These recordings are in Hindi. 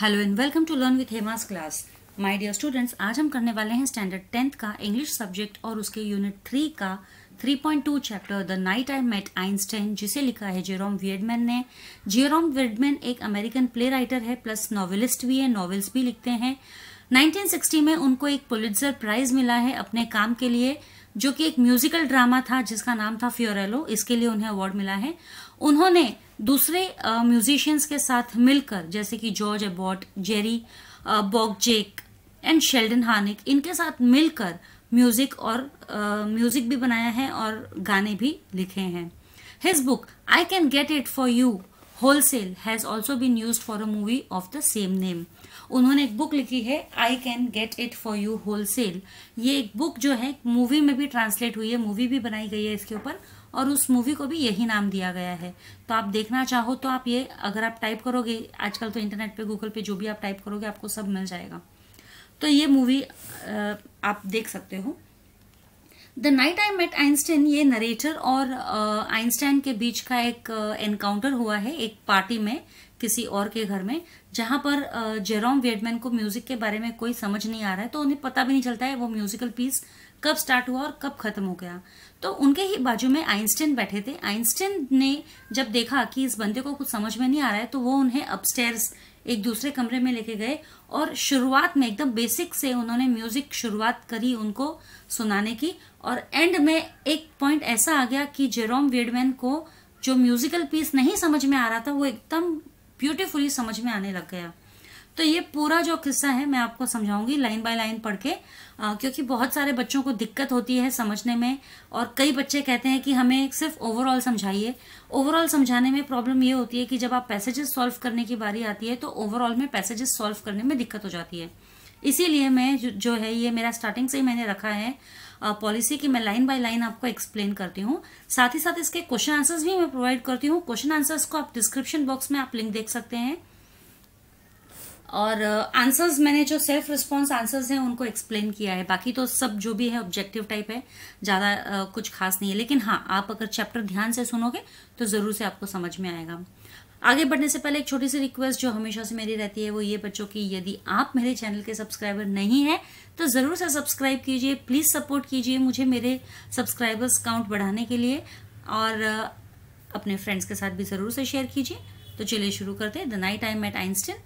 Hello and welcome to learn with Hema's class my dear students आज हम करने वाले हैं स्टैंडर्ड टेंथ का इंग्लिश सब्जेक्ट और उसके यूनिट थ्री का 3.2 chapter the night I met Einstein जिसे लिखा है जेरोम वियडमैन ने जेरोम वियडमैन एक अमेरिकन प्ले राइटर है प्लस नॉवेलिस्ट भी है नॉवेल्स भी लिखते हैं नाइनटीन में उनको एक पुलिट्जर प्राइज मिला है अपने काम के लिए जो कि एक म्यूजिकल ड्रामा था जिसका नाम था फ्योरेलो इसके लिए उन्हें अवार्ड मिला है उन्होंने दूसरे म्यूजिशियंस के साथ मिलकर जैसे कि George Abbott Jerry Bock and Sheldon Harnick इनके साथ मिलकर म्यूजिक और म्यूजिक uh, भी बनाया है और गाने भी लिखे हैं his book I can get it for you wholesale has also been use for a movie of the same name उन्होंने एक बुक लिखी है I can get it for you wholesale ये एक बुक जो है मूवी में भी ट्रांसलेट हुई है मूवी भी बनाई गई है इसके ऊपर और उस मूवी को भी यही नाम दिया गया है तो आप देखना चाहो तो आप ये अगर आप टाइप करोगे आजकल तो इंटरनेट पे गूगल पे जो भी आप टाइप करोगे आपको सब मिल जाएगा तो ये मूवी आप देख सकते हो the night I met Einstein ये नरेटर और आइंस्टाइन के बीच का एक एनकाउंटर हुआ है एक पार्टी में किसी और के घर में जहाँ पर जेरोम वेडमैन को म्यूजिक के बारे में कोई समझ नहीं आ रहा है तो उन्हें पता भी नहीं चलता है वो म्यूजिकल पीस कब स्टार्ट हुआ और कब ख़त्म हो गया तो उनके ही बाजू में आइंस्टीन बैठे थे आइंस्टीन ने जब देखा कि इस बंदे को कुछ समझ में नहीं आ रहा है तो वो उन्हें अपस्टेयर्स एक दूसरे कमरे में लेके गए और शुरुआत में एकदम बेसिक से उन्होंने म्यूजिक शुरुआत करी उनको सुनाने की और एंड में एक पॉइंट ऐसा आ गया कि जेरोम वेडमैन को जो म्यूजिकल पीस नहीं समझ में आ रहा था वो एकदम ब्यूटिफुली समझ में आने लग गया तो ये पूरा जो किस्सा है मैं आपको समझाऊंगी लाइन बाय लाइन पढ़ के आ, क्योंकि बहुत सारे बच्चों को दिक्कत होती है समझने में और कई बच्चे कहते हैं कि हमें सिर्फ ओवरऑल समझाइए ओवरऑल समझाने में प्रॉब्लम ये होती है कि जब आप पैसेजेस सॉल्व करने की बारी आती है तो ओवरऑल में पैसेजेस सॉल्व करने में दिक्कत हो जाती है इसीलिए मैं जो, जो है ये मेरा स्टार्टिंग से ही मैंने रखा है पॉलिसी की मैं लाइन बाय लाइन आपको एक्सप्लेन करती हूँ साथ ही साथ इसके क्वेश्चन आंसर्स भी मैं प्रोवाइड करती हूँ क्वेश्चन आंसर्स को आप डिस्क्रिप्शन बॉक्स में आप लिंक देख सकते हैं और आंसर्स uh, मैंने जो सेल्फ रिस्पॉन्स आंसर्स हैं उनको एक्सप्लेन किया है बाकी तो सब जो भी है ऑब्जेक्टिव टाइप है ज़्यादा uh, कुछ खास नहीं है लेकिन हाँ आप अगर चैप्टर ध्यान से सुनोगे तो ज़रूर से आपको समझ में आएगा आगे बढ़ने से पहले एक छोटी सी रिक्वेस्ट जो हमेशा से मेरी रहती है वो ये बच्चों की यदि आप मेरे चैनल के सब्सक्राइबर नहीं हैं तो ज़रूर से सब्सक्राइब कीजिए प्लीज़ सपोर्ट कीजिए मुझे मेरे सब्सक्राइबर्स काउंट बढ़ाने के लिए और uh, अपने फ्रेंड्स के साथ भी ज़रूर से शेयर कीजिए तो चलिए शुरू करते हैं the night I met Einstein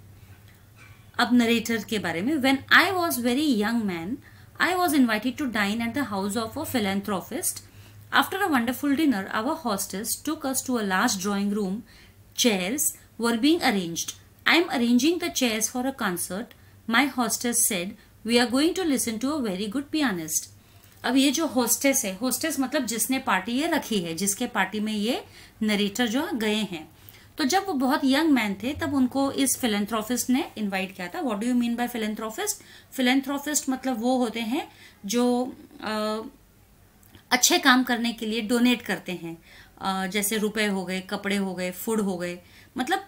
अब नरेटर के बारे में when I was very young man I was invited to dine at the house of a philanthropist after a wonderful dinner our hostess took us to a large drawing room chairs were being arranged I am arranging the chairs for a concert my hostess said we are going to listen to a very good pianist अब ये जो हॉस्टेस है हॉस्टेस मतलब जिसने पार्टी ये रखी है जिसके पार्टी में ये नरेटर जो है गए हैं तो जब वो बहुत यंग मैन थे तब उनको इस फिलेंथ्रोफिस्ट ने इनवाइट किया था what do you mean by philanthropist philanthropist मतलब वो होते हैं जो आ, अच्छे काम करने के लिए डोनेट करते हैं आ, जैसे रुपए हो गए कपड़े हो गए फूड हो गए मतलब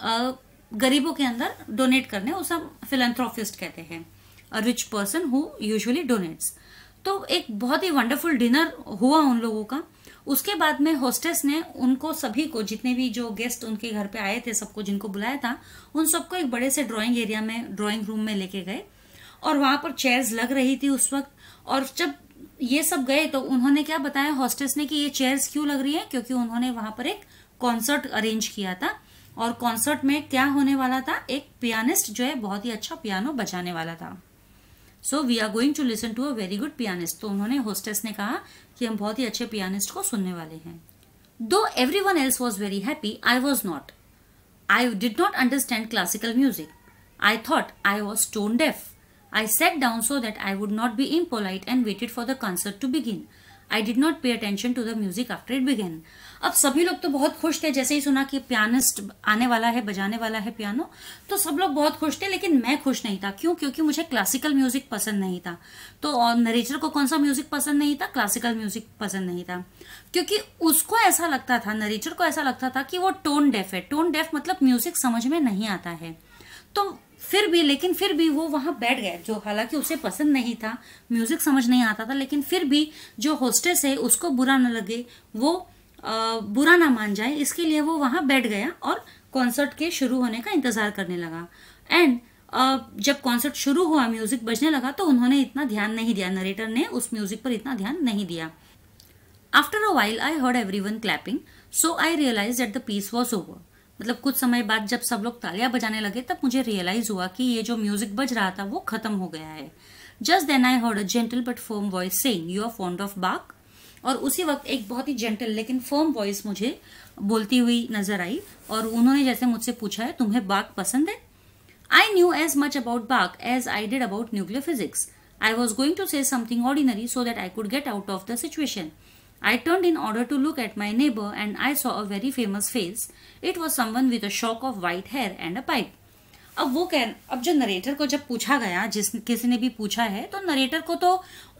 आ, गरीबों के अंदर डोनेट करने वो सब फिलेंथ्रोफिस्ट कहते हैं a rich person who usually donates तो एक बहुत ही वंडरफुल डिनर हुआ उन लोगों का उसके बाद में होस्टेस ने उनको सभी को जितने भी जो गेस्ट उनके घर पे आए थे सबको जिनको बुलाया था उन सबको एक बड़े से ड्राइंग एरिया में ड्राइंग रूम में लेके गए और वहाँ पर चेयर्स लग रही थी उस वक्त और जब ये सब गए तो उन्होंने क्या बताया हॉस्टेस ने कि ये चेयर्स क्यों लग रही है क्योंकि उन्होंने वहाँ पर एक कॉन्सर्ट अरेंज किया था और कॉन्सर्ट में क्या होने वाला था एक पियानिस्ट जो है बहुत ही अच्छा पियानो बजाने वाला था so we are going to listen to a very good pianist तो उन्होंने होस्टेस ने कहा कि हम बहुत ही अच्छे पियानिस्ट को सुनने वाले हैं दो everyone else was very happy I was not I did not understand classical music I thought I was tone deaf I sat down so that I would not be polite and waited for the concert to begin I did not pay attention to the music after it began अब सभी लोग तो बहुत खुश थे जैसे ही सुना कि पियानिस्ट आने वाला है बजाने वाला है पियानो तो सब लोग बहुत खुश थे लेकिन मैं खुश नहीं था क्यों क्योंकि मुझे क्लासिकल म्यूजिक पसंद नहीं था तो नरेचर को कौन सा म्यूजिक पसंद नहीं था क्लासिकल म्यूजिक पसंद नहीं था क्योंकि उसको ऐसा लगता था नरेचर को ऐसा लगता था कि वो टोन डेफ है टोन डेफ मतलब म्यूजिक समझ में नहीं आता है तो फिर भी लेकिन फिर भी वो वहाँ बैठ गए जो हालांकि उसे पसंद नहीं था म्यूजिक समझ नहीं आता था लेकिन फिर भी जो होस्टेस है उसको बुरा न लगे वो बुरा ना मान जाए इसके लिए वो वहाँ बैठ गया और कॉन्सर्ट के शुरू होने का इंतज़ार करने लगा एंड जब कॉन्सर्ट शुरू हुआ म्यूज़िक बजने लगा तो उन्होंने इतना ध्यान नहीं दिया नरेटर ने उस म्यूज़िक पर इतना ध्यान नहीं दिया after a while I heard everyone clapping so I realise that the piece was over मतलब कुछ समय बाद जब सब लोग तालियां बजाने लगे तब मुझे रियलाइज हुआ कि ये जो म्यूज़िक बज रहा था वो खत्म हो गया है just then I heard a gentle but firm voice saying you are fond of Bach और उसी वक्त एक बहुत ही जेंटल लेकिन फर्म वॉइस मुझे बोलती हुई नजर आई और उन्होंने जैसे मुझसे पूछा है तुम्हें बाग पसंद है I knew as much about Bach as I did about nuclear physics I was going to say something ordinary so that I could get out of the situation I turned in order to look at my neighbor and I saw a very famous face. It was someone with a shock of white hair and a pipe. अब वो कह अब जो नरेटर को जब पूछा गया जिस किसी ने भी पूछा है तो नरेटर को तो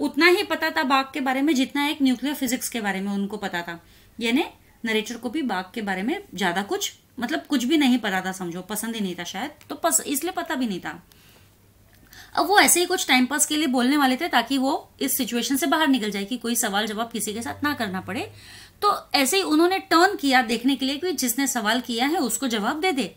उतना ही पता था बाघ के बारे में जितना एक न्यूक्लियर फिजिक्स के बारे में उनको पता था यानी नरेटर को भी बाघ के बारे में ज़्यादा कुछ मतलब कुछ भी नहीं पता था समझो पसंद ही नहीं था शायद तो पस, इसलिए पता भी नहीं था अब वो ऐसे ही कुछ टाइम पास के लिए बोलने वाले थे ताकि वो इस सिचुएशन से बाहर निकल जाए कि कोई सवाल जवाब किसी के साथ ना करना पड़े तो ऐसे ही उन्होंने टर्न किया देखने के लिए कि जिसने सवाल किया है उसको जवाब दे दे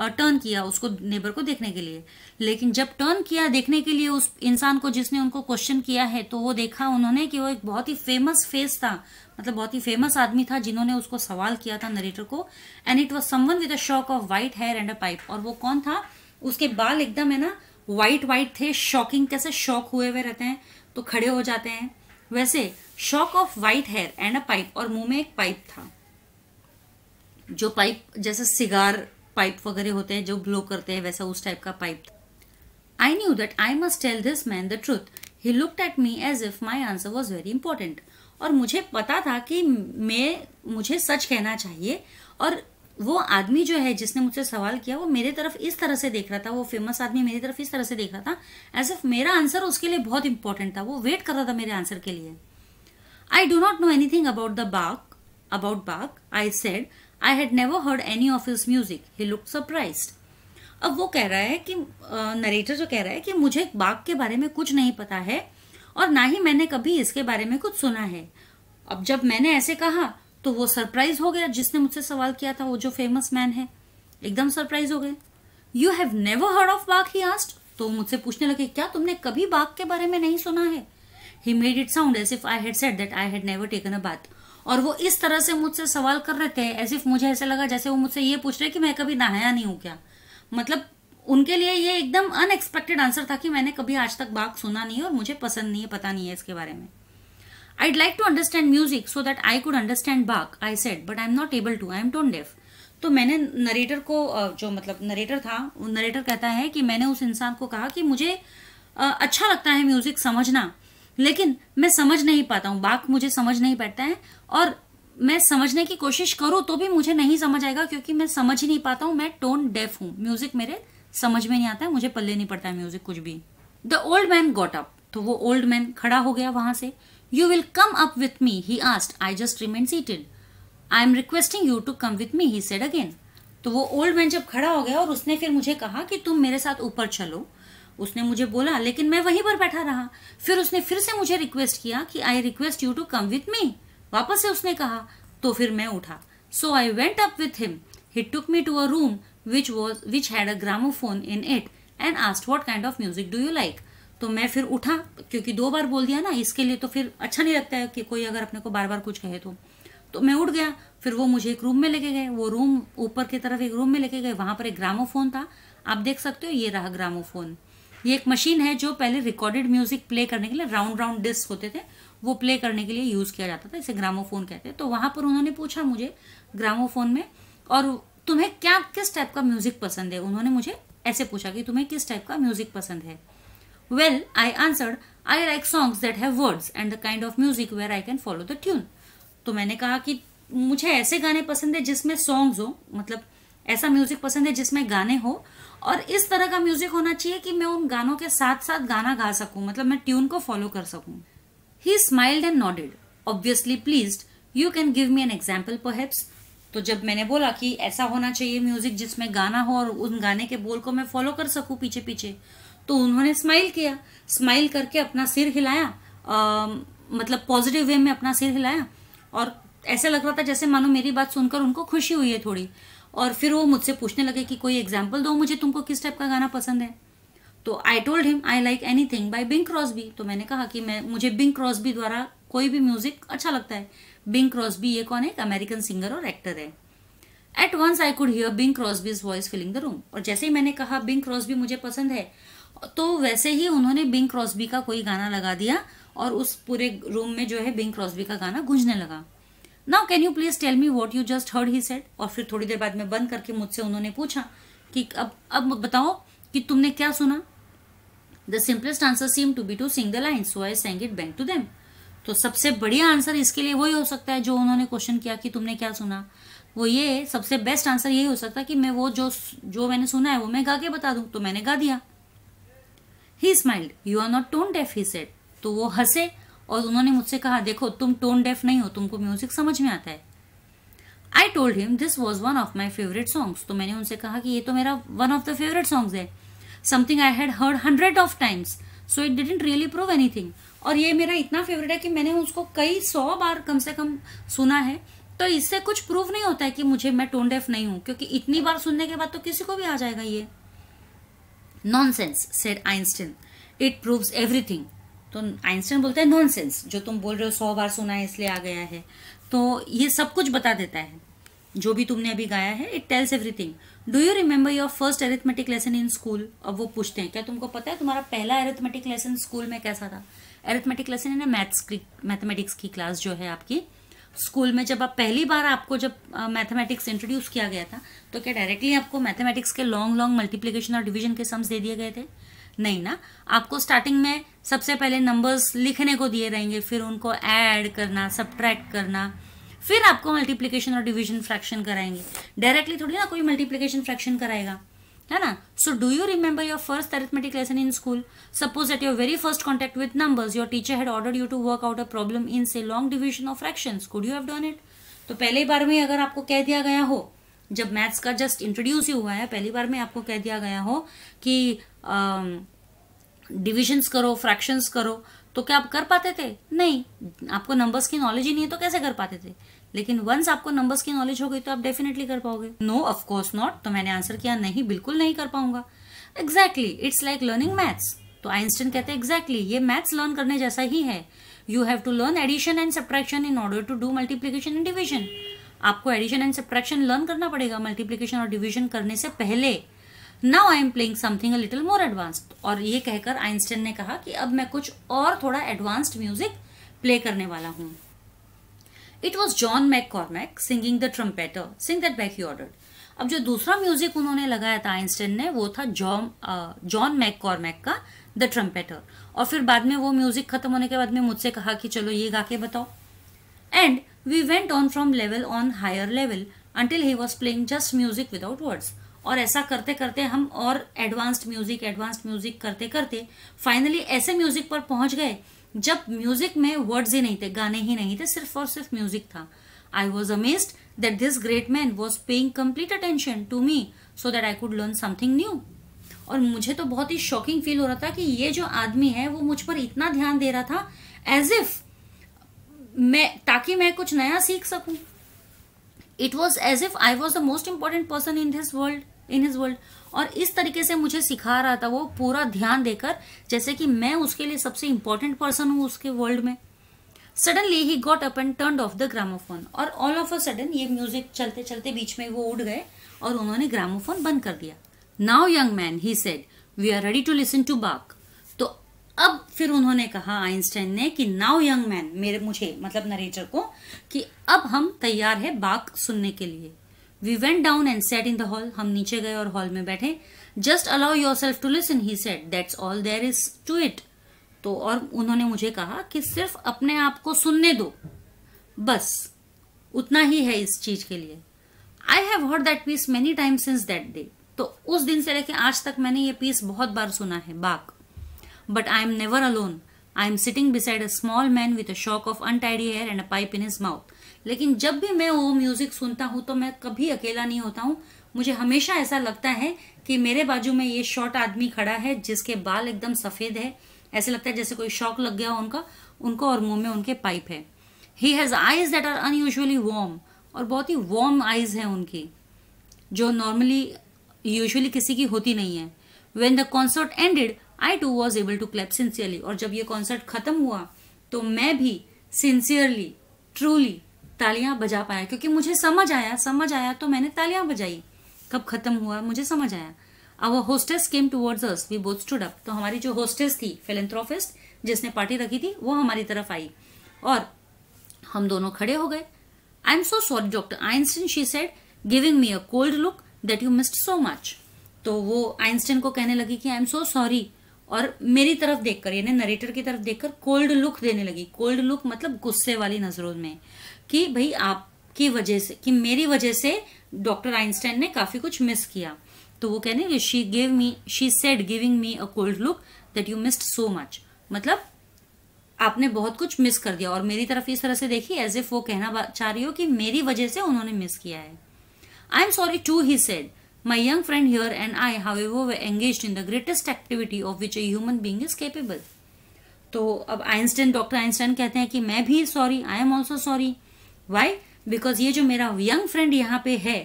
टर्न किया उसको नेबर को देखने के लिए लेकिन जब टर्न किया देखने के लिए उस इंसान को जिसने उनको क्वेश्चन किया है तो वो देखा उन्होंने कि वो एक बहुत ही फेमस फेस था मतलब बहुत ही फेमस आदमी था जिन्होंने उसको सवाल किया था नरेटर को and it was someone with a shock of white hair and a pipe और वो कौन था उसके बाल एकदम है ना वाइट वाइट थे शॉकिंग कैसे शॉक हुए हुए रहते हैं तो खड़े हो जाते हैं वैसे shock of white hair and a pipe और मुंह में एक पाइप था जो पाइप जैसे सिगार पाइप वगैरह होते हैं जो ब्लो करते हैं वैसा उस टाइप का pipe I knew that I must tell this man the truth he looked at me as if my answer was very important और मुझे पता था कि मैं मुझे सच कहना चाहिए और वो आदमी जो है जिसने मुझसे सवाल किया वो मेरे तरफ इस तरह से देख रहा था वो फेमस आदमी मेरी तरफ इस तरह से देख रहा था एज इफ मेरा आंसर उसके लिए बहुत इंपॉर्टेंट था वो वेट कर रहा था मेरे आंसर के लिए I do not know anything about the Bach about Bach I said I had never heard any of his music he look surprise अब वो कह रहा है कि नरेटर जो कह रहा है कि मुझे बाग के बारे में कुछ नहीं पता है और ना ही मैंने कभी इसके बारे में कुछ सुना है अब जब मैंने ऐसे कहा तो वो सरप्राइज हो गया जिसने मुझसे सवाल किया था वो जो फेमस मैन है एकदम सरप्राइज हो गए you have never heard of Bach he asked तो मुझसे पूछने लगे क्या तुमने कभी बाघ के बारे में नहीं सुना है he made it sound as if I had said that I had never taken a bath और वो इस तरह से मुझसे सवाल कर रहे थे एज इफ मुझे ऐसा लगा जैसे वो मुझसे ये पूछ रहे कि मैं कभी नहाया नहीं हूं क्या मतलब उनके लिए ये एकदम अनएक्सपेक्टेड आंसर था कि मैंने कभी आज तक बाघ सुना नहीं है और मुझे पसंद नहीं है पता नहीं है इसके बारे में I'd like to understand music so that I could understand Bach I said but I am not able to I am tone deaf तो मैंने नरेटर को जो मतलब नरेटर था नरेटर कहता है कि मैंने उस इंसान को कहा कि मुझे अच्छा लगता है म्यूजिक समझना लेकिन मैं समझ नहीं पाता हूँ बाक मुझे समझ नहीं पाता है और मैं समझने की कोशिश करूँ तो भी मुझे नहीं समझ आएगा क्योंकि मैं समझ ही नहीं पाता हूँ मैं टोन डेफ हूँ म्यूजिक मेरे समझ में नहीं आता है मुझे पल्ले नहीं पड़ता है म्यूजिक कुछ भी the old man got up तो वो ओल्ड मैन खड़ा हो गया वहां से you will come up with me he asked I just remain seated I am requesting you to come with me he said again तो वो ओल्ड मैन जब खड़ा हो गया और उसने फिर मुझे कहा कि तुम मेरे साथ ऊपर चलो उसने मुझे बोला लेकिन मैं वहीं पर बैठा रहा फिर उसने फिर से मुझे रिक्वेस्ट किया कि I request you to come with me वापस से उसने कहा तो फिर मैं उठा so I went up with him he took me to a room which was which had a gramophone in it and asked what kind of music do you like तो मैं फिर उठा क्योंकि दो बार बोल दिया ना इसके लिए तो फिर अच्छा नहीं लगता है कि कोई अगर अपने को बार बार कुछ कहे तो तो मैं उठ गया फिर वो मुझे एक रूम में लेके गए वो रूम ऊपर की तरफ एक रूम में लेके गए वहां पर एक ग्रामोफोन था आप देख सकते हो ये रहा ग्रामोफोन ये एक मशीन है जो पहले रिकॉर्डेड म्यूजिक प्ले करने के लिए राउंड राउंड डिस्क होते थे वो प्ले करने के लिए यूज़ किया जाता था इसे ग्रामोफोन कहते हैं तो वहां पर उन्होंने पूछा मुझे ग्रामोफोन में और तुम्हें क्या किस टाइप का म्यूज़िक पसंद है उन्होंने मुझे ऐसे पूछा कि तुम्हें किस टाइप का म्यूज़िक पसंद है well I answered I like songs that have words and the kind of music where I can follow the tune तो मैंने कहा कि मुझे ऐसे गाने पसंद है जिसमें सॉन्ग्स हो मतलब ऐसा म्यूजिक पसंद है जिसमें गाने हो और इस तरह का म्यूजिक होना चाहिए कि मैं उन गानों के साथ साथ गाना गा सकूं मतलब मैं ट्यून को फॉलो कर सकूं he smiled and nodded obviously please you can give me an example पर तो जब मैंने बोला कि ऐसा होना चाहिए म्यूजिक जिसमें गाना हो और उन गाने के बोल को मैं फॉलो कर सकूं पीछे पीछे तो उन्होंने स्माइल किया स्माइल करके अपना सिर हिलाया आ, मतलब पॉजिटिव वे में अपना सिर हिलाया और ऐसा लग रहा था जैसे मानो मेरी बात सुनकर उनको खुशी हुई है थोड़ी और फिर वो मुझसे पूछने लगे कि कोई एग्जाम्पल दो मुझे तुमको किस टाइप का गाना पसंद है तो I told him I like anything by Bing B तो मैंने कहा कि मैं मुझे बिंग बी द्वारा कोई भी म्यूजिक अच्छा लगता है बिंग बी ये कौन है एक अमेरिकन सिंगर और एक्टर है at once I could hear Bing B's voice filling the room और जैसे ही मैंने कहा बिंग बी मुझे पसंद है तो वैसे ही उन्होंने बिंग बी का कोई गाना लगा दिया और उस पूरे रूम में जो है बिंग बी का गाना गूंजने लगा now can you please tell me what you just heard he said और फिर थोड़ी देर बाद में बंद करके मुझसे उन्होंने पूछा कि अब अब बताओ कि तुमने क्या सुना the simplest answer seem to be to sing the line so I sang it back to them तो सबसे बढ़िया आंसर इसके लिए वही हो सकता है जो उन्होंने क्वेश्चन किया कि तुमने क्या सुना वो ये सबसे बेस्ट आंसर यही हो सकता है कि मैं वो जो जो मैंने सुना है वो मैं गा के बता दू तो मैंने गा दिया he smiled you are not tone deaf he said तो वो हंसे और उन्होंने मुझसे कहा देखो तुम टोन डेफ नहीं हो तुमको म्यूजिक समझ में आता है I told him this was one of my favourite songs तो मैंने उनसे कहा कि ये तो मेरा one of the favourite songs है something I had heard hundred of times so it didn't really prove anything और ये मेरा इतना फेवरेट है कि मैंने उसको कई सौ बार कम से कम सुना है तो इससे कुछ प्रूव नहीं होता है कि मुझे मैं टोन डेफ नहीं हूं क्योंकि इतनी बार सुनने के बाद तो किसी को भी आ जाएगा ये nonsense said Einstein it proves everything तो आइंस्टाइन बोलते हैं नॉनसेंस जो तुम बोल रहे हो सौ बार सुना है इसलिए आ गया है तो ये सब कुछ बता देता है जो भी तुमने अभी गाया है it tells everything do you remember your first arithmetic lesson in school अब वो पूछते हैं क्या तुमको पता है तुम्हारा पहला एरिथमेटिक लेसन स्कूल में कैसा था एरिथमेटिक लेसन है मैथ्स की मैथमेटिक्स की क्लास जो है आपकी स्कूल में जब आप पहली बार आपको जब मैथमेटिक्स uh, इंट्रोड्यूस किया गया था तो क्या डायरेक्टली आपको मैथमेटिक्स के लॉन्ग लॉन्ग मल्टीप्लीकेशन और डिविजन के सम्स दे दिए गए थे नहीं ना आपको स्टार्टिंग में सबसे पहले नंबर्स लिखने को दिए रहेंगे फिर उनको ऐड करना सब्ट्रैक्ट करना फिर आपको मल्टीप्लीकेशन और डिविजन फ्रैक्शन कराएंगे डायरेक्टली थोड़ी ना कोई मल्टीप्लीकेशन फ्रैक्शन कराएगा है ना so do you remember your first arithmetic lesson in school suppose at your very first contact with numbers your teacher had order you to work out a problem in say long division of fraction could you have done it तो पहले बार में अगर आपको कह दिया गया हो जब मैथ्स का जस्ट इंट्रोड्यूस ही हुआ है पहली बार में आपको कह दिया गया हो कि डिविजन्स करो फ्रैक्शंस करो तो क्या आप कर पाते थे नहीं आपको नंबर्स की नॉलेज ही नहीं है तो कैसे कर पाते थे लेकिन वंस आपको नंबर्स की नॉलेज हो गई तो आप डेफिनेटली कर पाओगे नो ऑफकोर्स नॉट तो मैंने आंसर किया नहीं बिल्कुल नहीं कर पाऊंगा exactly it's like learning maths तो आइंस्टीन कहते हैं एग्जैक्टली ये मैथ्स लर्न करने जैसा ही है you have to learn addition and subtraction in order to do multiplication and division आपको एडिशन एंड सब्ट्रैक्शन लर्न करना पड़ेगा मल्टीप्लीकेशन और डिविजन करने से पहले now I am playing something little more advanced और ये कहकर आइंस्टाइन ने कहा कि अब मैं कुछ और थोड़ा एडवांस्ड म्यूजिक प्ले करने वाला हूँ it was John McCormack singing the trumpeter sing that back he ordered अब जो दूसरा म्यूजिक उन्होंने लगाया था आइंस्टाइन ने वो था जॉन जॉन मैक कॉर्मैक का द ट्रम्पेटर और फिर बाद में वो म्यूजिक खत्म होने के बाद में मुझसे कहा कि चलो ये गा के बताओ and we went on from level on higher level until he was playing just music without words और ऐसा करते करते हम और एडवांस्ड म्यूज़िक एडवांस्ड म्यूज़िक करते करते फाइनली ऐसे म्यूज़िक पर पहुंच गए जब म्यूज़िक में वर्ड्स ही नहीं थे गाने ही नहीं थे सिर्फ और सिर्फ म्यूज़िक था I was amazed that this great man was paying complete attention to me so that I could learn something new और मुझे तो बहुत ही शॉकिंग फील हो रहा था कि ये जो आदमी है वो मुझ पर इतना ध्यान दे रहा था एज इफ मैं ताकि मैं कुछ नया सीख सकूं it was as if I was the most important person in this world in his world और इस तरीके से मुझे सिखा रहा था वो पूरा ध्यान देकर जैसे कि मैं उसके लिए सबसे इंपॉर्टेंट पर्सन हूँ उसके वर्ल्ड में suddenly he got up and turn off the gramophone और ऑल ऑफ अ सडन ये म्यूजिक चलते चलते बीच में वो उड़ गए और उन्होंने ग्रामोफोन बंद कर दिया now young man he said we are ready to listen to Bach तो अब फिर उन्होंने कहा आइंस्टाइन ने कि नाउ यंग मैन मेरे मुझे मतलब नरेटर को कि अब हम तैयार है बाक सुनने के लिए we went down and sat in the hall हम नीचे गए और हॉल में बैठे just allow yourself to listen he sat that's all there is to it तो और उन्होंने मुझे कहा कि सिर्फ अपने आप को सुनने दो बस उतना ही है इस चीज के लिए I have heard that piece many time since that day तो उस दिन से लेके आज तक मैंने ये पीस बहुत बार सुना है Bach but I am never alone I am sitting beside a small man with a shock of untidy hair and a pipe in his mouth लेकिन जब भी मैं वो म्यूजिक सुनता हूँ तो मैं कभी अकेला नहीं होता हूँ मुझे हमेशा ऐसा लगता है कि मेरे बाजू में ये शॉर्ट आदमी खड़ा है जिसके बाल एकदम सफ़ेद है ऐसे लगता है जैसे कोई शॉक लग गया उनका उनको और मुंह में उनके पाइप है he has eyes that are unusually warm और बहुत ही वार्म आइज है उनकी जो नॉर्मली यूजअली किसी की होती नहीं है when the concert ended I too was able to clap sincerely और जब ये कॉन्सर्ट खत्म हुआ तो मैं भी सिंसियरली ट्रूली तालियां बजा पाया क्योंकि मुझे समझ आया समझ आया तो मैंने तालियां बजाई कब खत्म हुआ मुझे समझ आया अब hostess came towards us we both stood up तो हमारी जो होस्टेस थी फिलेंथ्रोफिस्ट जिसने पार्टी रखी थी वो हमारी तरफ आई और हम दोनों खड़े हो गए I am so sorry Doctor Einstein she said giving me a cold look that you missed so much तो वो आइंस्टीन को कहने लगी कि आई एम सो सॉरी और मेरी तरफ देखकर यानी नरेटर की तरफ देखकर कोल्ड लुक देने लगी कोल्ड लुक मतलब गुस्से वाली नजरों में कि भाई आपकी वजह से कि मेरी वजह से डॉक्टर आइंस्टाइन ने काफी कुछ मिस किया तो वो कहने लगे she gave me she said giving me a cold look that you missed so much मतलब आपने बहुत कुछ मिस कर दिया और मेरी तरफ इस तरह से देखी एज इफ वो कहना चाह रही हो कि मेरी वजह से उन्होंने मिस किया है I am sorry too he said My young friend here and I, however, were engaged in the greatest activity of which a human being is capable. तो अब आइंस्टाइन डॉक्टर आइंस्टाइन कहते हैं कि मैं भी sorry I am also sorry why because ये जो मेरा यंग फ्रेंड यहाँ पे है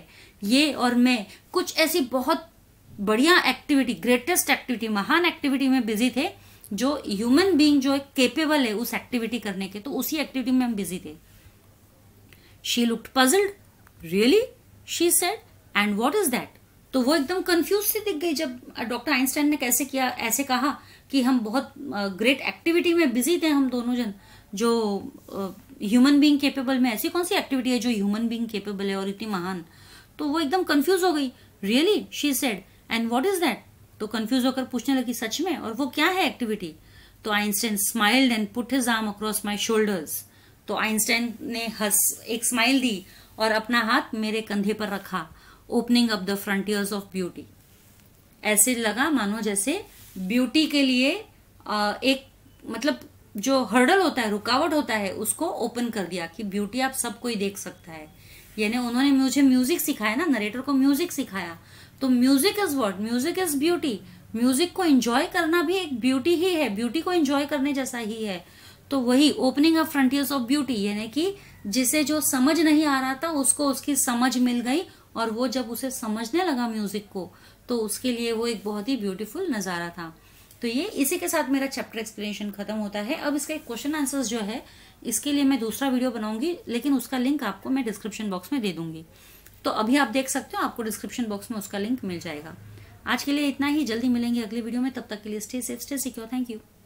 ये और मैं कुछ ऐसी बहुत बढ़िया एक्टिविटी ग्रेटेस्ट एक्टिविटी महान एक्टिविटी में बिजी थे जो ह्यूमन बींग जो केपेबल है उस एक्टिविटी करने के तो उसी एक्टिविटी में हम बिजी थे she looked puzzled really she said and what is that तो वो एकदम कंफ्यूज सी दिख गई जब डॉक्टर आइंस्टाइन ने कैसे किया ऐसे कहा कि हम बहुत ग्रेट एक्टिविटी में बिजी थे हम दोनों जन जो ह्यूमन बीइंग केपेबल में ऐसी कौन सी एक्टिविटी है जो ह्यूमन बीइंग केपेबल है और इतनी महान तो वो एकदम कंफ्यूज हो गई really she said and what is that तो कंफ्यूज होकर पूछने लगी सच में और वो क्या है एक्टिविटी तो Einstein smiled and put his arm across my shoulders तो आइंस्टाइन ने हंस एक स्माइल दी और अपना हाथ मेरे कंधे पर रखा opening up the frontiers of beauty ऐसे लगा मानो जैसे ब्यूटी के लिए एक मतलब जो हर्डल होता है रुकावट होता है उसको ओपन कर दिया कि ब्यूटी आप सब कोई देख सकता है यानी उन्होंने मुझे म्यूजिक सिखाया ना नरेटर को म्यूजिक सिखाया तो music is what music is beauty music को एंजॉय करना भी एक ब्यूटी ही है ब्यूटी को एंजॉय करने जैसा ही है तो वही opening of frontiers of beauty यानी कि जिसे जो समझ नहीं आ रहा था उसको उसकी समझ मिल गई और वो जब उसे समझने लगा म्यूज़िक को तो उसके लिए वो एक बहुत ही ब्यूटीफुल नज़ारा था तो ये इसी के साथ मेरा चैप्टर एक्सप्लेनेशन खत्म होता है अब इसके क्वेश्चन आंसर्स जो है इसके लिए मैं दूसरा वीडियो बनाऊंगी लेकिन उसका लिंक आपको मैं डिस्क्रिप्शन बॉक्स में दे दूंगी तो अभी आप देख सकते हो आपको डिस्क्रिप्शन बॉक्स में उसका लिंक मिल जाएगा आज के लिए इतना ही जल्दी मिलेंगे अगली वीडियो में तब तक के लिए stay safe stay secure thank you